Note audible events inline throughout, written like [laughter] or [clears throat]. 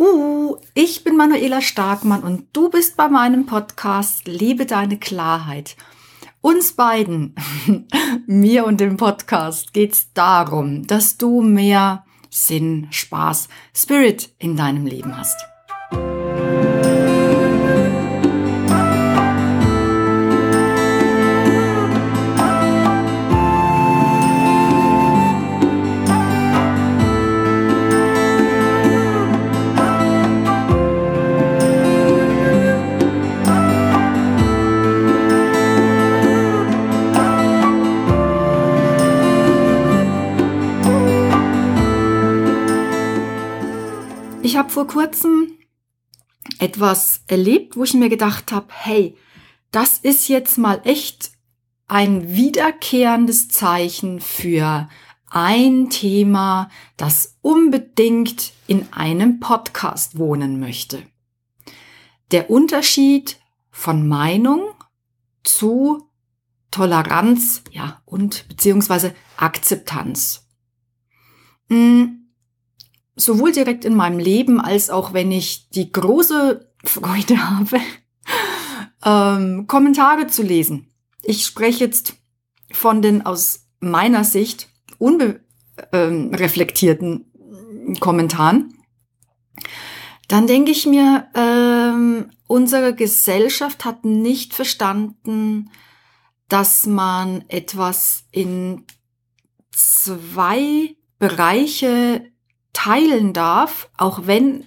Huhu, ich bin Manuela Starkmann und du bist bei meinem Podcast Liebe deine Klarheit. Uns beiden, [laughs] mir und dem Podcast, geht's darum, dass du mehr Sinn, Spaß, Spirit in deinem Leben hast. vor kurzem etwas erlebt, wo ich mir gedacht habe, hey, das ist jetzt mal echt ein wiederkehrendes Zeichen für ein Thema, das unbedingt in einem Podcast wohnen möchte. Der Unterschied von Meinung zu Toleranz, ja, und beziehungsweise Akzeptanz. Hm, sowohl direkt in meinem Leben als auch wenn ich die große Freude [laughs] habe, ähm, Kommentare zu lesen. Ich spreche jetzt von den aus meiner Sicht unreflektierten ähm, Kommentaren. Dann denke ich mir, ähm, unsere Gesellschaft hat nicht verstanden, dass man etwas in zwei Bereiche teilen darf, auch wenn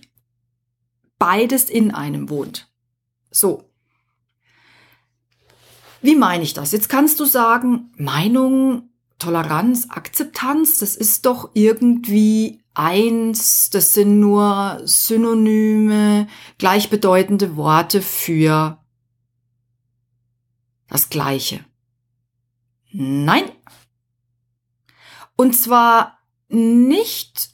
beides in einem wohnt. So. Wie meine ich das? Jetzt kannst du sagen, Meinung, Toleranz, Akzeptanz, das ist doch irgendwie eins, das sind nur Synonyme, gleichbedeutende Worte für das Gleiche. Nein. Und zwar nicht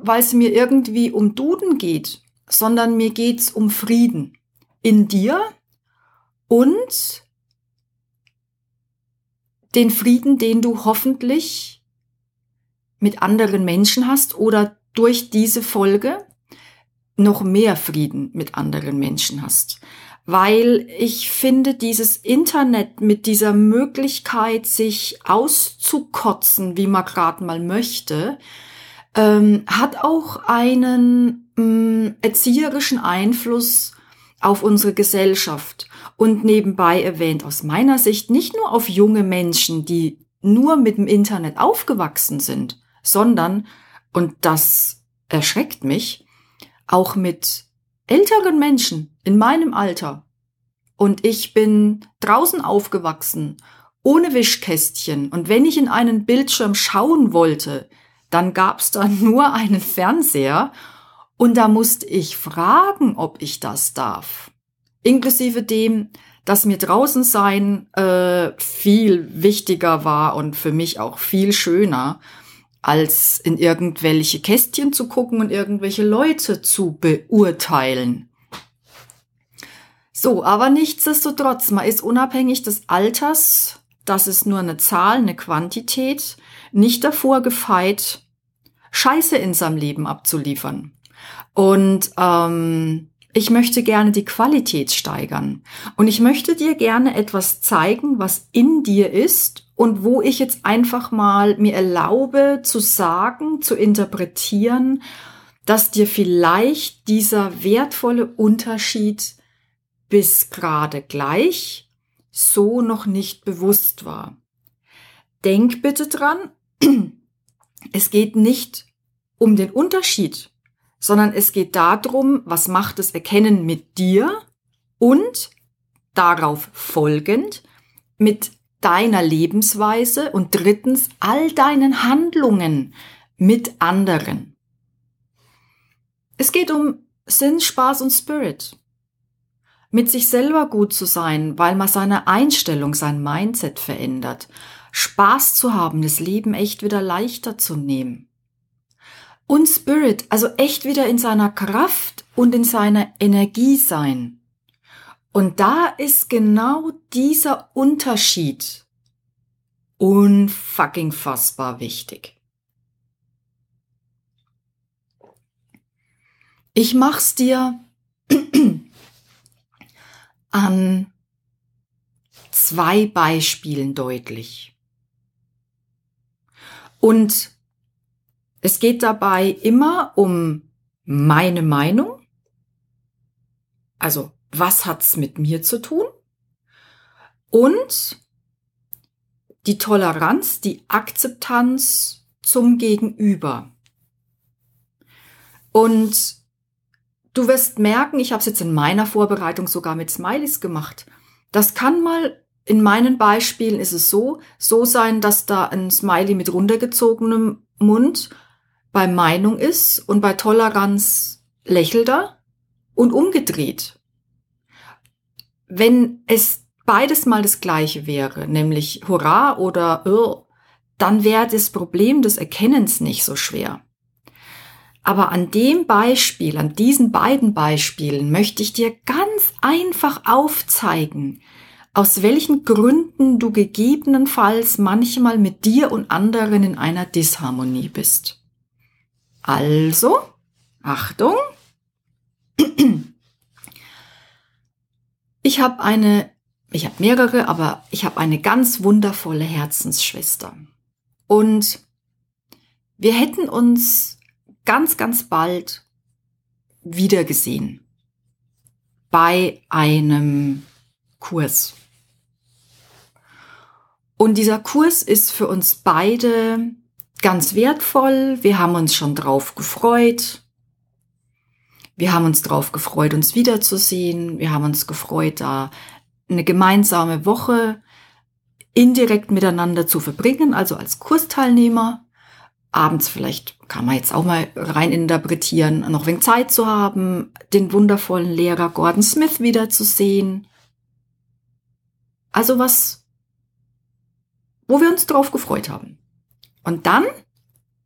weil es mir irgendwie um Duden geht, sondern mir geht's um Frieden in dir und den Frieden, den du hoffentlich mit anderen Menschen hast oder durch diese Folge noch mehr Frieden mit anderen Menschen hast. Weil ich finde, dieses Internet mit dieser Möglichkeit, sich auszukotzen, wie man gerade mal möchte, ähm, hat auch einen mh, mm, erzieherischen Einfluss auf unsere Gesellschaft. Und nebenbei erwähnt aus meiner Sicht nicht nur auf junge Menschen, die nur mit dem Internet aufgewachsen sind, sondern, und das erschreckt mich, auch mit älteren Menschen in meinem Alter. Und ich bin draußen aufgewachsen, ohne Wischkästchen. Und wenn ich in einen Bildschirm schauen wollte, dann gab es da [laughs] nur einen Fernseher und da musste ich fragen, ob ich das darf. Inklusive dem, dass mir draußen sein äh, viel wichtiger war und für mich auch viel schöner, als in irgendwelche Kästchen zu gucken und irgendwelche Leute zu beurteilen. So, aber nichtsdestotrotz, man ist unabhängig des Alters, das ist nur eine Zahl, eine Quantität, nicht davor gefeit, Scheiße in seinem Leben abzuliefern. Und ähm, ich möchte gerne die Qualität steigern. Und ich möchte dir gerne etwas zeigen, was in dir ist und wo ich jetzt einfach mal mir erlaube zu sagen, zu interpretieren, dass dir vielleicht dieser wertvolle Unterschied bis gerade gleich so noch nicht bewusst war. Denk bitte dran, [clears throat] es geht nicht um den Unterschied, sondern es geht darum, was macht das Erkennen mit dir und darauf folgend mit deiner Lebensweise und drittens all deinen Handlungen mit anderen. Es geht um Sinn, Spaß und Spirit. Mit sich selber gut zu sein, weil man seine Einstellung, sein Mindset verändert, Spaß zu haben, das Leben echt wieder leichter zu nehmen. Und Spirit, also echt wieder in seiner Kraft und in seiner Energie sein. Und da ist genau dieser Unterschied unfucking fassbar wichtig. Ich mach's dir an zwei Beispielen deutlich. Und es geht dabei immer um meine Meinung. Also, was hat's mit mir zu tun? Und die Toleranz, die Akzeptanz zum Gegenüber. Und du wirst merken, ich habe es jetzt in meiner Vorbereitung sogar mit Smileys gemacht. Das kann mal in meinen Beispielen ist es so, so sein, dass da ein Smiley mit runtergezogenem Mund bei Meinung ist und bei Toleranz lächelt er und umgedreht. Wenn es beides mal das gleiche wäre, nämlich Hurra oder Irr, dann wäre das Problem des Erkennens nicht so schwer. Aber an dem Beispiel, an diesen beiden Beispielen möchte ich dir ganz einfach aufzeigen, aus welchen Gründen du gegebenenfalls manchmal mit dir und anderen in einer Disharmonie bist. Also, Achtung, ich habe eine, ich habe mehrere, aber ich habe eine ganz wundervolle Herzensschwester. Und wir hätten uns ganz, ganz bald wiedergesehen bei einem Kurs. Und dieser Kurs ist für uns beide ganz wertvoll. Wir haben uns schon drauf gefreut. Wir haben uns drauf gefreut, uns wiederzusehen. Wir haben uns gefreut, da eine gemeinsame Woche indirekt miteinander zu verbringen, also als Kursteilnehmer. Abends vielleicht kann man jetzt auch mal rein interpretieren, noch wegen Zeit zu haben, den wundervollen Lehrer Gordon Smith wiederzusehen. Also was wo wir uns drauf gefreut haben. Und dann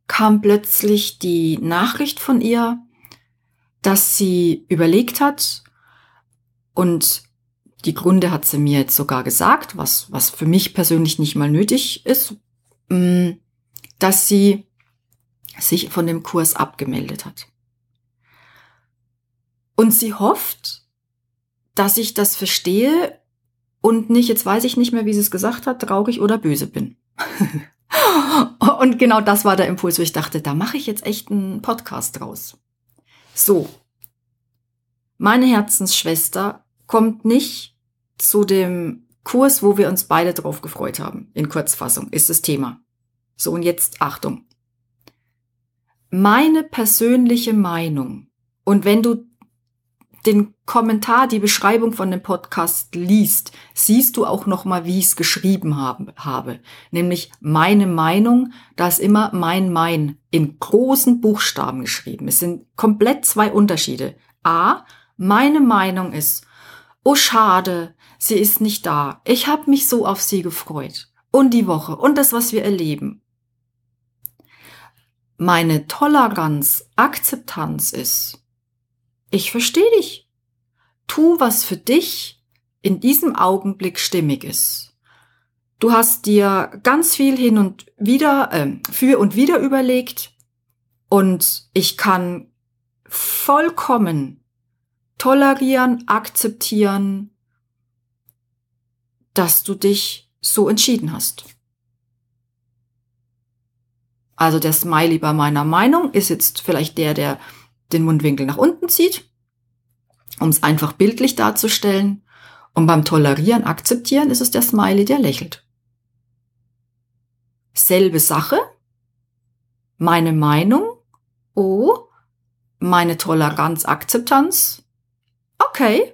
kam plötzlich die Nachricht von ihr, dass sie überlegt hat und die Gründe hat sie mir jetzt sogar gesagt, was, was für mich persönlich nicht mal nötig ist, mm, dass sie sich von dem Kurs abgemeldet hat. Und sie hofft, dass ich das verstehe und nicht, jetzt weiß ich nicht mehr, wie sie es gesagt hat, traurig oder böse bin. [laughs] und genau das war der Impuls, wo ich dachte, da mache ich jetzt echt einen Podcast draus. So, meine Herzensschwester kommt nicht zu dem Kurs, wo wir uns beide drauf gefreut haben. In Kurzfassung ist das Thema. So, und jetzt Achtung. Meine persönliche Meinung. Und wenn du den Kommentar, die Beschreibung von dem Podcast liest, siehst du auch noch mal, wie ich es geschrieben haben, habe. Nämlich meine Meinung, da ist immer mein Mein in großen Buchstaben geschrieben. Es sind komplett zwei Unterschiede. A, meine Meinung ist, oh schade, sie ist nicht da. Ich habe mich so auf sie gefreut. Und die Woche und das, was wir erleben. Meine Toleranz, Akzeptanz ist, ich verstehe dich. Tu, was für dich in diesem Augenblick stimmig ist. Du hast dir ganz viel hin und wieder, äh, für und wieder überlegt und ich kann vollkommen tolerieren, akzeptieren, dass du dich so entschieden hast. Also der Smiley bei meiner Meinung ist jetzt vielleicht der, der den Mundwinkel nach unten zieht, um es einfach bildlich darzustellen. Und beim Tolerieren, Akzeptieren ist es der Smiley, der lächelt. Selbe Sache, meine Meinung, oh, meine Toleranz, Akzeptanz, okay.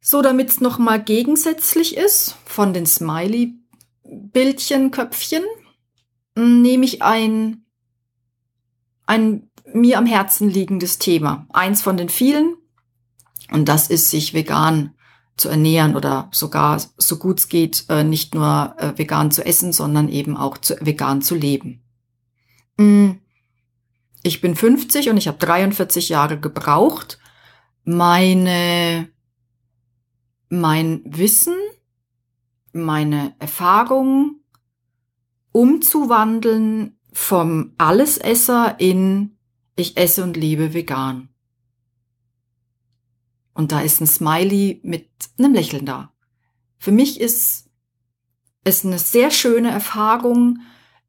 So, damit es nochmal gegensätzlich ist von den Smiley-Bildchen, Köpfchen, nehme ich ein ein mir am Herzen liegendes Thema. Eins von den vielen. Und das ist, sich vegan zu ernähren oder sogar, so gut es geht, äh, nicht nur äh, vegan zu essen, sondern eben auch zu, vegan zu leben. Mm. Ich bin 50 und ich habe 43 Jahre gebraucht, meine, mein Wissen, meine Erfahrungen umzuwandeln vom Allesesser in Ich esse und liebe vegan. Und da ist ein Smiley mit einem Lächeln da. Für mich ist es eine sehr schöne Erfahrung,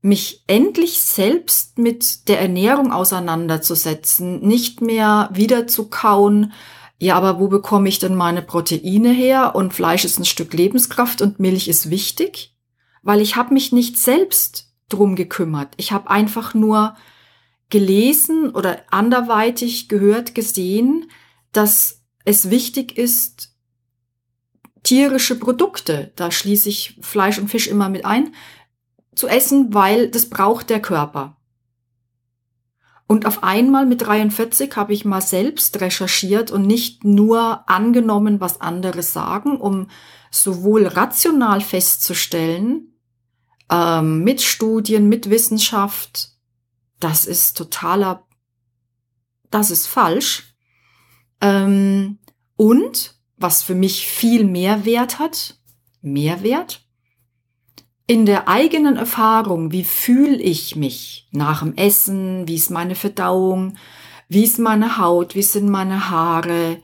mich endlich selbst mit der Ernährung auseinanderzusetzen, nicht mehr wieder zu kauen, ja, aber wo bekomme ich denn meine Proteine her? Und Fleisch ist ein Stück Lebenskraft und Milch ist wichtig, weil ich habe mich nicht selbst drum gekümmert. Ich habe einfach nur gelesen oder anderweitig gehört, gesehen, dass es wichtig ist, tierische Produkte, da schließe ich Fleisch und Fisch immer mit ein, zu essen, weil das braucht der Körper. Und auf einmal mit 43 habe ich mal selbst recherchiert und nicht nur angenommen, was andere sagen, um sowohl rational festzustellen, ähm, mit Studien, mit Wissenschaft, das ist totaler, das ist falsch. Ähm, und was für mich viel mehr Wert hat, mehr Wert, in der eigenen Erfahrung, wie fühle ich mich nach dem Essen, wie ist meine Verdauung, wie ist meine Haut, wie sind meine Haare,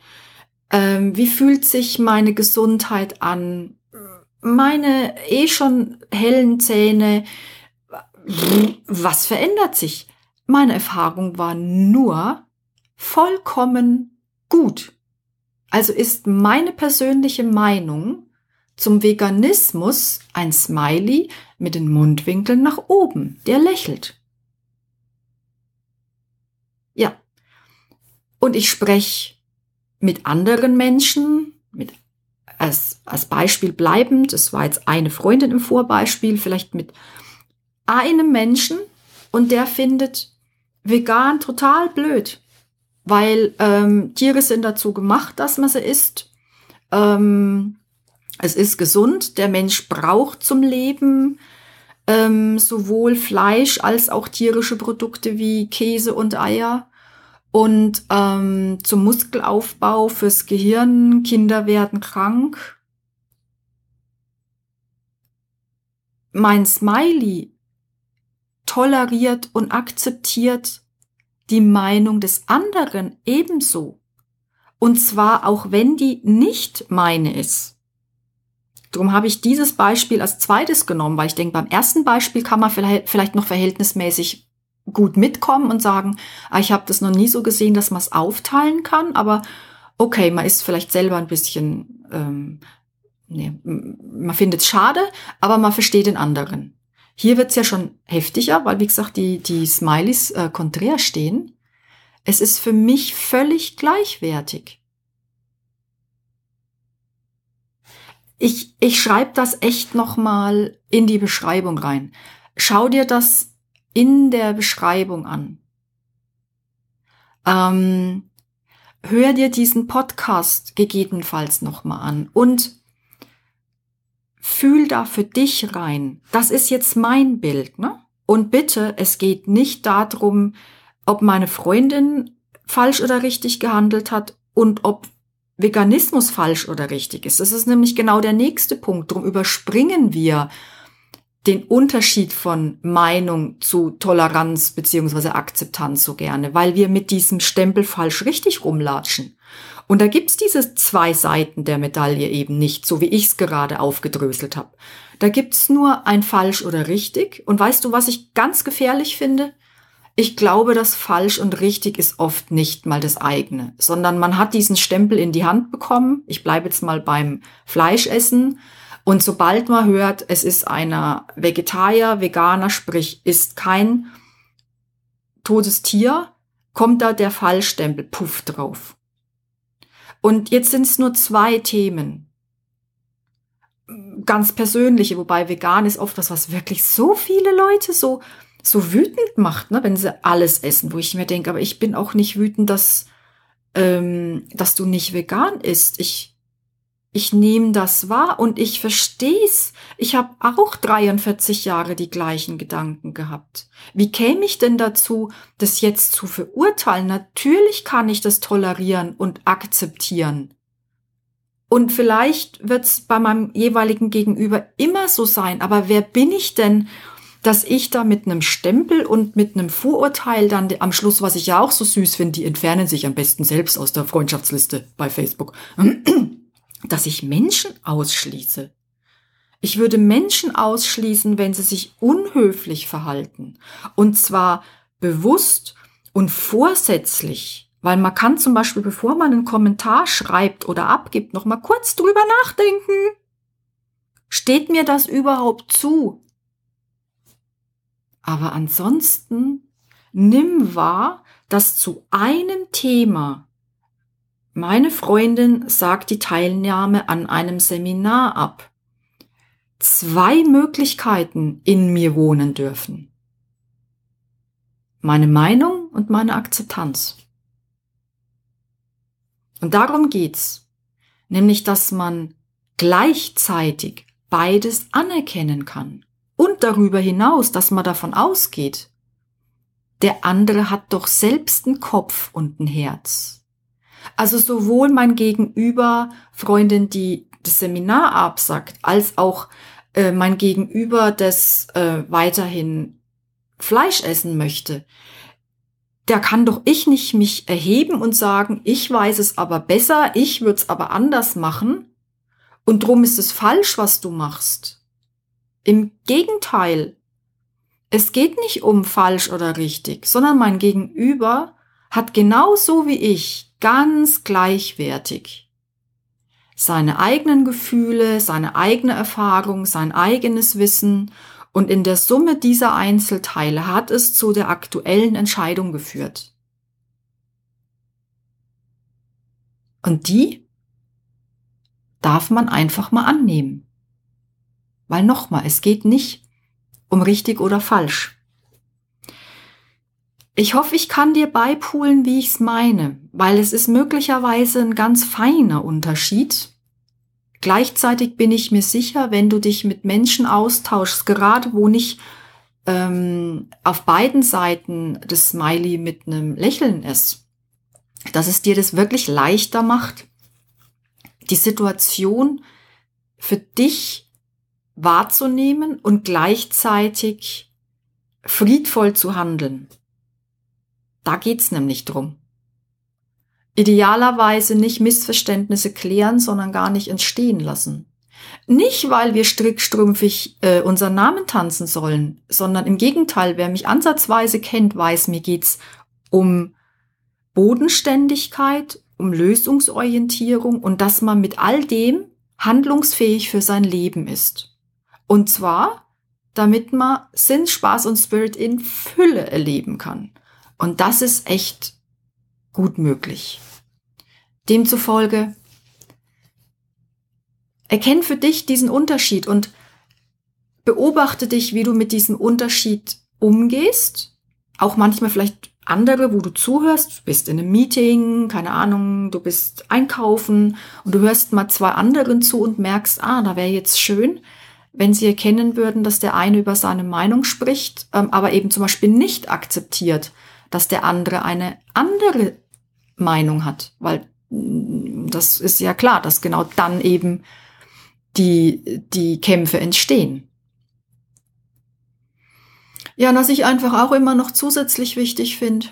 ähm, wie fühlt sich meine Gesundheit an, meine eh schon hellen Zähne, was verändert sich? Meine Erfahrung war nur vollkommen gut. Also ist meine persönliche Meinung zum Veganismus ein Smiley mit den Mundwinkeln nach oben, der lächelt. Ja. Und ich spreche mit anderen Menschen, mit als, als Beispiel bleibend, es war jetzt eine Freundin im Vorbeispiel, vielleicht mit einem Menschen und der findet vegan total blöd, weil ähm, Tiere sind dazu gemacht, dass man sie isst. Ähm, es ist gesund, der Mensch braucht zum Leben ähm, sowohl Fleisch als auch tierische Produkte wie Käse und Eier. Und ähm, zum Muskelaufbau fürs Gehirn, Kinder werden krank. Mein Smiley toleriert und akzeptiert die Meinung des anderen ebenso. Und zwar auch wenn die nicht meine ist. Darum habe ich dieses Beispiel als zweites genommen, weil ich denke, beim ersten Beispiel kann man vielleicht noch verhältnismäßig gut mitkommen und sagen, ah, ich habe das noch nie so gesehen, dass man es aufteilen kann, aber okay, man ist vielleicht selber ein bisschen, ähm, nee, man findet es schade, aber man versteht den anderen. Hier wird es ja schon heftiger, weil wie gesagt, die, die Smileys äh, konträr stehen. Es ist für mich völlig gleichwertig. Ich, ich schreibe das echt nochmal in die Beschreibung rein. Schau dir das in der Beschreibung an. Ähm, hör dir diesen Podcast gegebenenfalls nochmal an und fühl da für dich rein. Das ist jetzt mein Bild, ne? Und bitte, es geht nicht darum, ob meine Freundin falsch oder richtig gehandelt hat und ob Veganismus falsch oder richtig ist. Das ist nämlich genau der nächste Punkt. Drum überspringen wir den Unterschied von Meinung zu Toleranz beziehungsweise Akzeptanz so gerne, weil wir mit diesem Stempel falsch richtig rumlatschen. Und da gibt's diese zwei Seiten der Medaille eben nicht, so wie ich's gerade aufgedröselt habe. Da gibt's nur ein falsch oder richtig. Und weißt du, was ich ganz gefährlich finde? Ich glaube, das falsch und richtig ist oft nicht mal das eigene, sondern man hat diesen Stempel in die Hand bekommen. Ich bleibe jetzt mal beim Fleischessen. essen und sobald man hört, es ist einer Vegetarier, Veganer, sprich ist kein totes Tier, kommt da der Fallstempel puff drauf. Und jetzt sind es nur zwei Themen. Ganz persönliche, wobei vegan ist oft das, was wirklich so viele Leute so, so wütend macht, ne, wenn sie alles essen, wo ich mir denke, aber ich bin auch nicht wütend, dass, ähm, dass du nicht vegan isst. Ich, ich nehme das wahr und ich verstehe es. Ich habe auch 43 Jahre die gleichen Gedanken gehabt. Wie käme ich denn dazu, das jetzt zu verurteilen? Natürlich kann ich das tolerieren und akzeptieren. Und vielleicht wird es bei meinem jeweiligen Gegenüber immer so sein, aber wer bin ich denn, dass ich da mit einem Stempel und mit einem Vorurteil dann am Schluss, was ich ja auch so süß finde, die entfernen sich am besten selbst aus der Freundschaftsliste bei Facebook dass ich Menschen ausschließe. Ich würde Menschen ausschließen, wenn sie sich unhöflich verhalten. Und zwar bewusst und vorsätzlich. Weil man kann zum Beispiel, bevor man einen Kommentar schreibt oder abgibt, nochmal kurz drüber nachdenken. Steht mir das überhaupt zu? Aber ansonsten nimm wahr, dass zu einem Thema meine Freundin sagt die Teilnahme an einem Seminar ab. Zwei Möglichkeiten in mir wohnen dürfen. Meine Meinung und meine Akzeptanz. Und darum geht's. Nämlich, dass man gleichzeitig beides anerkennen kann. Und darüber hinaus, dass man davon ausgeht, der andere hat doch selbst einen Kopf und ein Herz. Also sowohl mein Gegenüber, Freundin, die das Seminar absagt, als auch äh, mein Gegenüber, das äh, weiterhin Fleisch essen möchte, da kann doch ich nicht mich erheben und sagen, ich weiß es aber besser, ich würde es aber anders machen und drum ist es falsch, was du machst. Im Gegenteil, es geht nicht um falsch oder richtig, sondern mein Gegenüber hat genauso wie ich ganz gleichwertig. Seine eigenen Gefühle, seine eigene Erfahrung, sein eigenes Wissen und in der Summe dieser Einzelteile hat es zu der aktuellen Entscheidung geführt. Und die darf man einfach mal annehmen. Weil nochmal, es geht nicht um richtig oder falsch. Ich hoffe, ich kann dir beipulen, wie ich es meine, weil es ist möglicherweise ein ganz feiner Unterschied. Gleichzeitig bin ich mir sicher, wenn du dich mit Menschen austauschst, gerade wo nicht ähm, auf beiden Seiten das Smiley mit einem Lächeln ist, dass es dir das wirklich leichter macht, die Situation für dich wahrzunehmen und gleichzeitig friedvoll zu handeln. Da geht's nämlich drum. Idealerweise nicht Missverständnisse klären, sondern gar nicht entstehen lassen. Nicht, weil wir strickstrümpfig äh, unseren Namen tanzen sollen, sondern im Gegenteil, wer mich ansatzweise kennt, weiß, mir geht's um Bodenständigkeit, um Lösungsorientierung und dass man mit all dem handlungsfähig für sein Leben ist. Und zwar, damit man Sinn, Spaß und Spirit in Fülle erleben kann. Und das ist echt gut möglich. Demzufolge, erkenn für dich diesen Unterschied und beobachte dich, wie du mit diesem Unterschied umgehst. Auch manchmal vielleicht andere, wo du zuhörst, du bist in einem Meeting, keine Ahnung, du bist einkaufen und du hörst mal zwei anderen zu und merkst, ah, da wäre jetzt schön, wenn sie erkennen würden, dass der eine über seine Meinung spricht, ähm, aber eben zum Beispiel nicht akzeptiert, dass der andere eine andere Meinung hat, weil mm, das ist ja klar, dass genau dann eben die, die Kämpfe entstehen. Ja, und was ich einfach auch immer noch zusätzlich wichtig finde,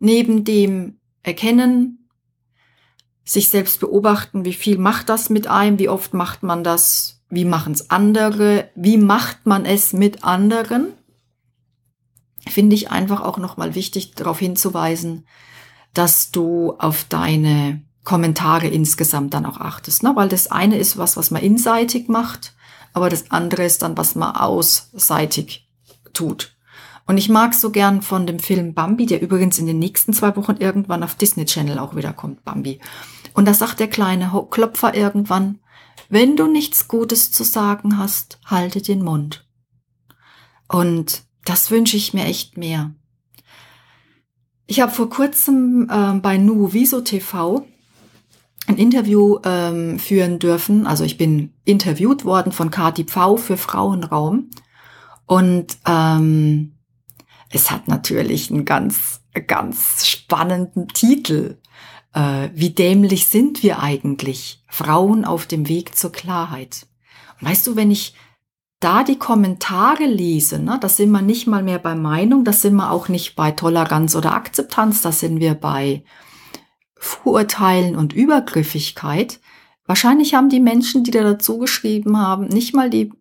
neben dem Erkennen, sich selbst beobachten, wie viel macht das mit einem, wie oft macht man das, wie machen es andere, wie macht man es mit anderen, finde ich einfach auch nochmal wichtig, darauf hinzuweisen, dass du auf deine Kommentare insgesamt dann auch achtest. Ne? Weil das eine ist was, was man inseitig macht, aber das andere ist dann, was man ausseitig tut. Und ich mag so gern von dem Film Bambi, der übrigens in den nächsten zwei Wochen irgendwann auf Disney Channel auch wieder kommt, Bambi. Und da sagt der kleine Klopfer irgendwann, wenn du nichts Gutes zu sagen hast, halte den Mund. Und das wünsche ich mir echt mehr. Ich habe vor kurzem äh, bei Nu Viso TV ein Interview ähm, führen dürfen. Also ich bin interviewt worden von Kati Pfau für Frauenraum. Und ähm, es hat natürlich einen ganz, ganz spannenden Titel. Äh, wie dämlich sind wir eigentlich? Frauen auf dem Weg zur Klarheit. Und weißt du, wenn ich da die Kommentare lese, ne, da sind wir nicht mal mehr bei Meinung, da sind wir auch nicht bei Toleranz oder Akzeptanz, da sind wir bei Vorurteilen und Übergriffigkeit. Wahrscheinlich haben die Menschen, die da dazu geschrieben haben, nicht mal die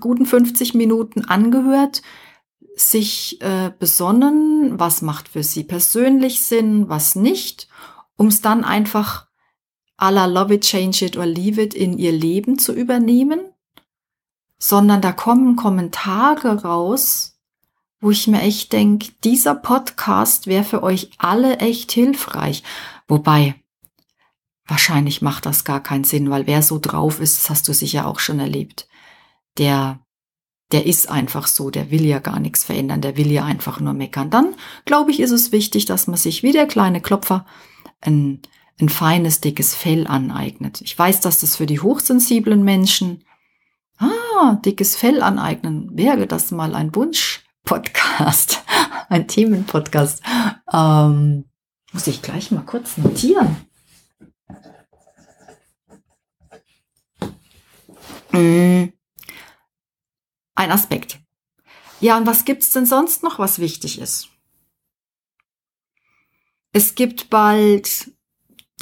guten 50 Minuten angehört, sich äh, besonnen, was macht für sie persönlich Sinn, was nicht, um es dann einfach à la love it, change it or leave it in ihr Leben zu übernehmen sondern da kommen Kommentare raus, wo ich mir echt denke, dieser Podcast wäre für euch alle echt hilfreich. Wobei, wahrscheinlich macht das gar keinen Sinn, weil wer so drauf ist, das hast du sicher auch schon erlebt, der, der ist einfach so, der will ja gar nichts verändern, der will ja einfach nur meckern. Dann, glaube ich, ist es wichtig, dass man sich wie der kleine Klopfer ein, ein feines, dickes Fell aneignet. Ich weiß, dass das für die hochsensiblen Menschen Ah, dickes Fell aneignen. Wäre das mal ein Wunsch-Podcast, [laughs] ein Themen-Podcast. Ähm, muss ich gleich mal kurz notieren. Mm. Ein Aspekt. Ja, und was gibt's denn sonst noch, was wichtig ist? Es gibt bald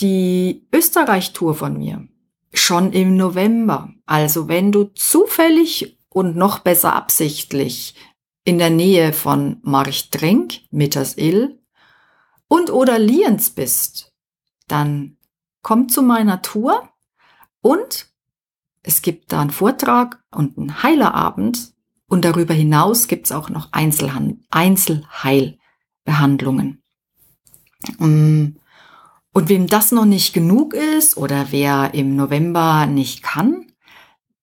die Österreich-Tour von mir schon im November. Also wenn du zufällig und noch besser absichtlich in der Nähe von Marchtrenk, Mittersill und oder Lienz bist, dann komm zu meiner Tour und es gibt da einen Vortrag und einen Heilerabend und darüber hinaus gibt es auch noch Einzelheilbehandlungen. Und mm. Und wem das noch nicht genug ist oder wer im November nicht kann,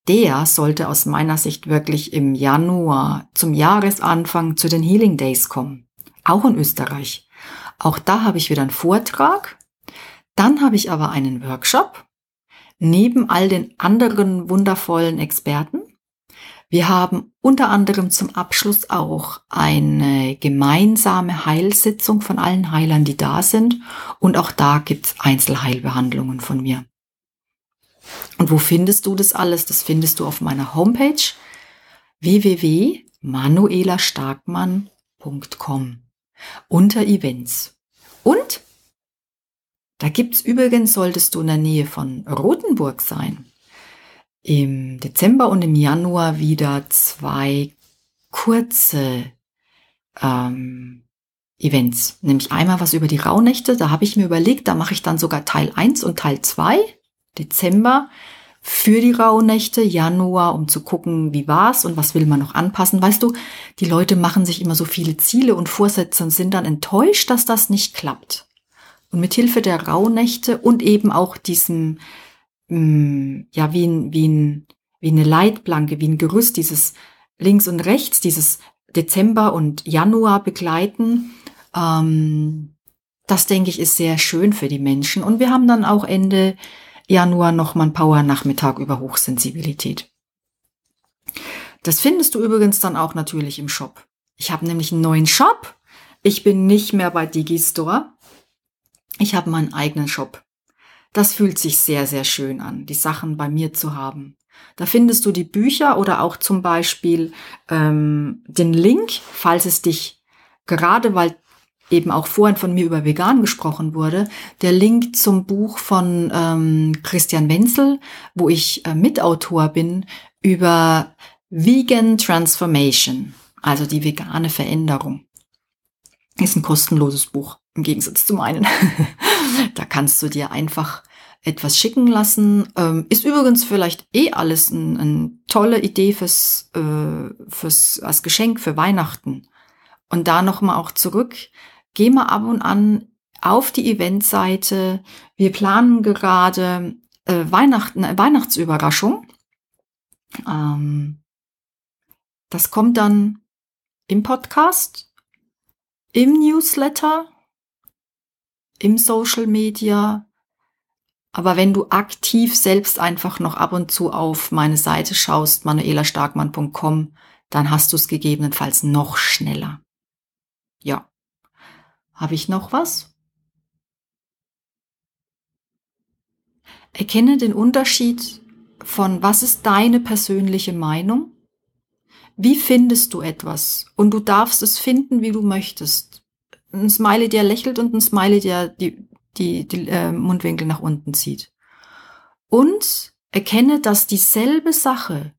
der sollte aus meiner Sicht wirklich im Januar zum Jahresanfang zu den Healing Days kommen. Auch in Österreich. Auch da habe ich wieder einen Vortrag. Dann habe ich aber einen Workshop neben all den anderen wundervollen Experten. Wir haben unter anderem zum Abschluss auch eine gemeinsame Heilsitzung von allen Heilern, die da sind. Und auch da gibt's Einzelheilbehandlungen von mir. Und wo findest du das alles? Das findest du auf meiner Homepage www.manuelastarkmann.com unter Events. Und da gibt's übrigens, solltest du in der Nähe von Rothenburg sein, im Dezember und im Januar wieder zwei kurze ähm, Events. Nämlich einmal was über die Rauhnächte, da habe ich mir überlegt, da mache ich dann sogar Teil 1 und Teil 2, Dezember für die Rauhnächte, Januar, um zu gucken, wie war's und was will man noch anpassen. Weißt du, die Leute machen sich immer so viele Ziele und Vorsätze und sind dann enttäuscht, dass das nicht klappt. Und mit Hilfe der Rauhnächte und eben auch diesem mh, mm, ja, wie ein, wie ein, wie eine Leitplanke, wie ein Gerüst, dieses links und rechts, dieses Dezember und Januar begleiten. Ähm, das denke ich ist sehr schön für die Menschen. Und wir haben dann auch Ende Januar nochmal einen Power-Nachmittag über Hochsensibilität. Das findest du übrigens dann auch natürlich im Shop. Ich habe nämlich einen neuen Shop. Ich bin nicht mehr bei Digistore. Ich habe meinen eigenen Shop. Das fühlt sich sehr, sehr schön an, die Sachen bei mir zu haben. Da findest du die Bücher oder auch zum Beispiel ähm, den Link, falls es dich gerade, weil eben auch vorhin von mir über vegan gesprochen wurde, der Link zum Buch von ähm, Christian Wenzel, wo ich äh, Mitautor bin, über Vegan Transformation, also die vegane Veränderung. Ist ein kostenloses Buch. Im Gegensatz zum einen. [laughs] da kannst du dir einfach etwas schicken lassen. Ähm, ist übrigens vielleicht eh alles eine ein tolle Idee fürs, äh, fürs als Geschenk für Weihnachten. Und da nochmal auch zurück. Geh mal ab und an auf die Eventseite. Wir planen gerade äh, Weihnachten, äh, Weihnachtsüberraschung. Ähm, das kommt dann im Podcast, im Newsletter im Social Media. Aber wenn du aktiv selbst einfach noch ab und zu auf meine Seite schaust, manuelastarkmann.com, dann hast du es gegebenenfalls noch schneller. Ja. Habe ich noch was? Erkenne den Unterschied von was ist deine persönliche Meinung? Wie findest du etwas? Und du darfst es finden, wie du möchtest ein Smiley, der lächelt und ein Smiley, der die, die, die äh, Mundwinkel nach unten zieht. Und erkenne, dass dieselbe Sache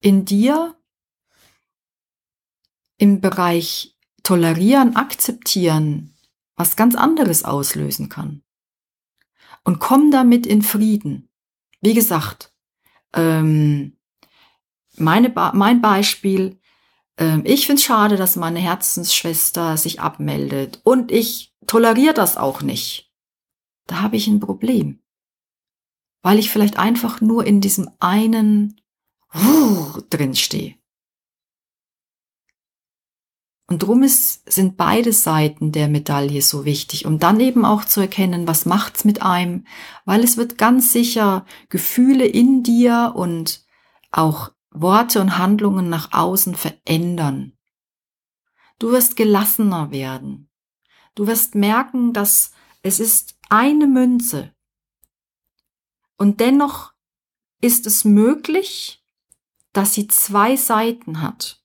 in dir im Bereich tolerieren, akzeptieren, was ganz anderes auslösen kann. Und komm damit in Frieden. Wie gesagt, ähm, meine ba mein Beispiel, ähm, ich finde es schade, dass meine Herzensschwester sich abmeldet und ich toleriere das auch nicht. Da habe ich ein Problem. Weil ich vielleicht einfach nur in diesem einen uh, drin stehe. Und drum ist, sind beide Seiten der Medaille so wichtig, um dann eben auch zu erkennen, was macht's mit einem, weil es wird ganz sicher Gefühle in dir und auch Worte und Handlungen nach außen verändern. Du wirst gelassener werden. Du wirst merken, dass es ist eine Münze. Und dennoch ist es möglich, dass sie zwei Seiten hat.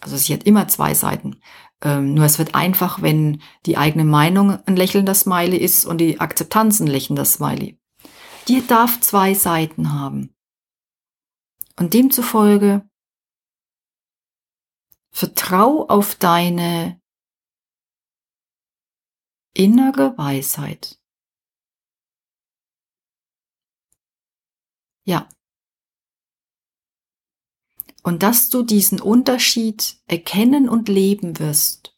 Also sie hat immer zwei Seiten. Ähm, nur es wird einfach, wenn die eigene Meinung ein lächelnder Smiley ist und die Akzeptanz ein lächelnder Smiley. Die darf zwei Seiten haben. Und demzufolge vertrau auf deine innere Weisheit. Ja. Und dass du diesen Unterschied erkennen und leben wirst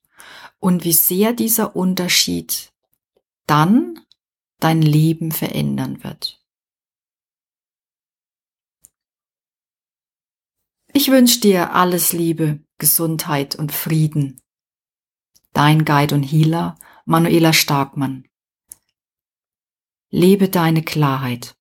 und wie sehr dieser Unterschied dann dein Leben verändern wird. Ich wünsche dir alles Liebe, Gesundheit und Frieden. Dein Guide und Healer Manuela Starkmann. Lebe deine Klarheit.